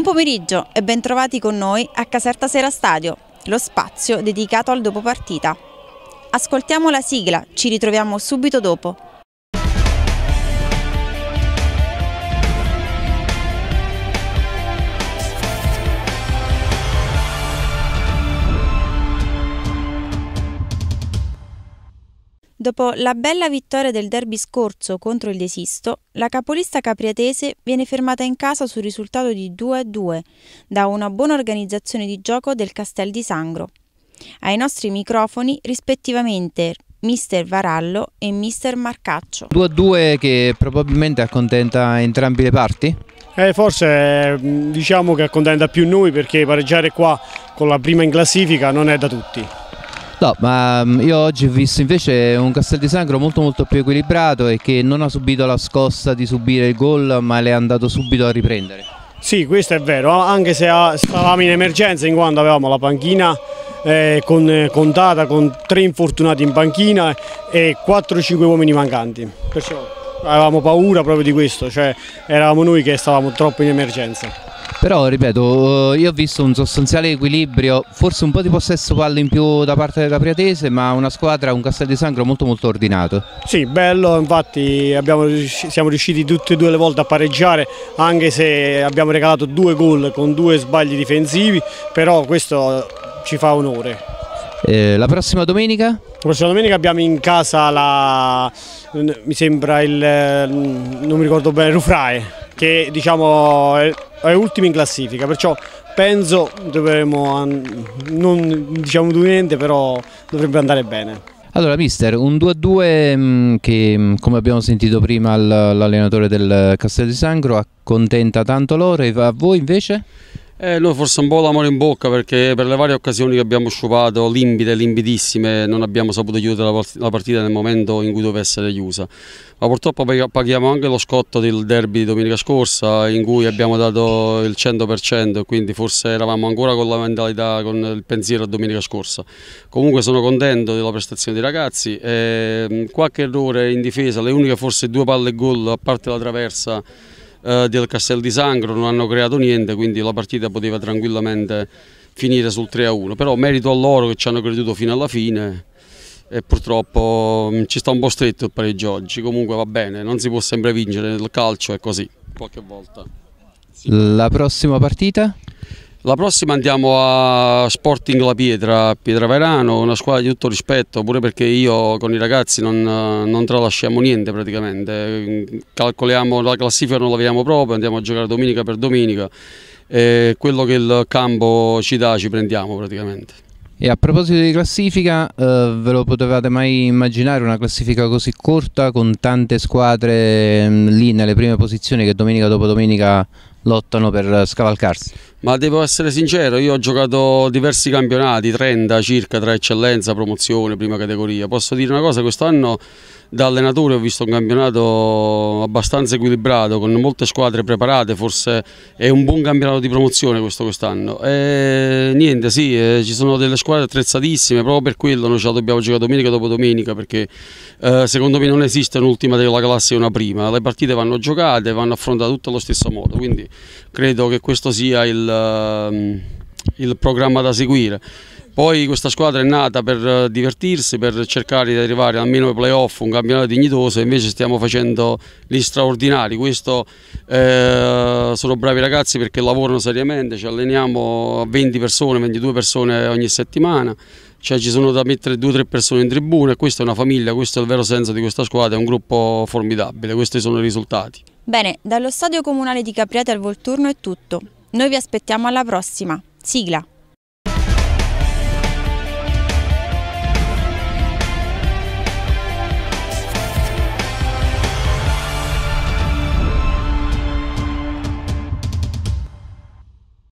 Buon pomeriggio e bentrovati con noi a Caserta Sera Stadio, lo spazio dedicato al dopopartita. Ascoltiamo la sigla, ci ritroviamo subito dopo. Dopo la bella vittoria del derby scorso contro il Desisto, la capolista capriatese viene fermata in casa sul risultato di 2-2 da una buona organizzazione di gioco del Castel di Sangro. Ai nostri microfoni, rispettivamente, Mister Varallo e Mister Marcaccio. 2-2 che probabilmente accontenta entrambi le parti? Eh, forse mm, diciamo che accontenta più noi perché pareggiare qua con la prima in classifica non è da tutti. No, ma mm, io oggi ho visto invece un Castel di Sangro molto molto più equilibrato e che non ha subito la scossa di subire il gol ma le è andato subito a riprendere. Sì, questo è vero, anche se stavamo in emergenza in quanto avevamo la panchina eh, con, eh, contata con tre infortunati in panchina e 4-5 uomini mancanti. Perciò avevamo paura proprio di questo, cioè eravamo noi che stavamo troppo in emergenza. Però ripeto, eh, io ho visto un sostanziale equilibrio, forse un po' di possesso palle in più da parte della Priatese, ma una squadra, un Castel di Sangro molto molto ordinato. Sì, bello, infatti abbiamo, siamo riusciti tutte e due le volte a pareggiare, anche se abbiamo regalato due gol con due sbagli difensivi, però questo ci fa onore. Eh, la prossima domenica? La prossima domenica abbiamo in casa la, mi sembra il, non mi ricordo bene, Rufrae che diciamo è, è ultimo in classifica, perciò penso dovremmo, non diciamo più niente, però dovrebbe andare bene. Allora mister, un 2-2 mm, che mm, come abbiamo sentito prima l'allenatore del Castello di Sangro accontenta tanto loro e a voi invece? Eh, noi forse un po' l'amore in bocca perché per le varie occasioni che abbiamo sciupato, limpide, limpidissime, non abbiamo saputo chiudere la partita nel momento in cui doveva essere chiusa. Ma purtroppo paghiamo anche lo scotto del derby di domenica scorsa in cui abbiamo dato il 100%, quindi forse eravamo ancora con la mentalità, con il pensiero a domenica scorsa. Comunque sono contento della prestazione dei ragazzi, eh, qualche errore in difesa, le uniche forse due palle e gol a parte la traversa eh, del Castel di Sangro, non hanno creato niente, quindi la partita poteva tranquillamente finire sul 3-1, però merito a loro che ci hanno creduto fino alla fine e purtroppo mm, ci sta un po' stretto il pareggio oggi, comunque va bene, non si può sempre vincere, nel calcio è così, qualche volta. Sì. La prossima partita? La prossima andiamo a Sporting La Pietra, Pietraverano, una squadra di tutto rispetto, pure perché io con i ragazzi non, non tralasciamo niente praticamente, calcoliamo la classifica, non la vediamo proprio, andiamo a giocare domenica per domenica e quello che il campo ci dà ci prendiamo praticamente. E a proposito di classifica, eh, ve lo potevate mai immaginare una classifica così corta con tante squadre mh, mm, lì nelle prime posizioni che domenica dopo domenica lottano per scavalcarsi. Ma devo essere sincero, io ho giocato diversi campionati, 30 circa tra eccellenza, promozione, prima categoria. Posso dire una cosa, quest'anno da allenatore ho visto un campionato abbastanza equilibrato, con molte squadre preparate, forse è un buon campionato di promozione questo quest'anno. E niente, sì, eh, ci sono delle squadre attrezzatissime, proprio per quello noi ce la dobbiamo giocare domenica dopo domenica, perché eh, secondo me non esiste un'ultima della classe e una prima, le partite vanno giocate, vanno affrontate tutte allo stesso modo, quindi credo che questo sia il, ehm, il programma da seguire. Poi questa squadra è nata per eh, divertirsi, per cercare di arrivare almeno ai playoff, un campionato dignitoso, invece stiamo facendo gli straordinari. Questo eh, sono bravi ragazzi perché lavorano seriamente, ci alleniamo a 20 persone, 22 persone ogni settimana, cioè ci sono da mettere 2-3 persone in tribuna e questa è una famiglia, questo è il vero senso di questa squadra, è un gruppo formidabile, questi sono i risultati. Bene, dallo stadio comunale di Capriate al Volturno è tutto. Noi vi aspettiamo alla prossima. Sigla!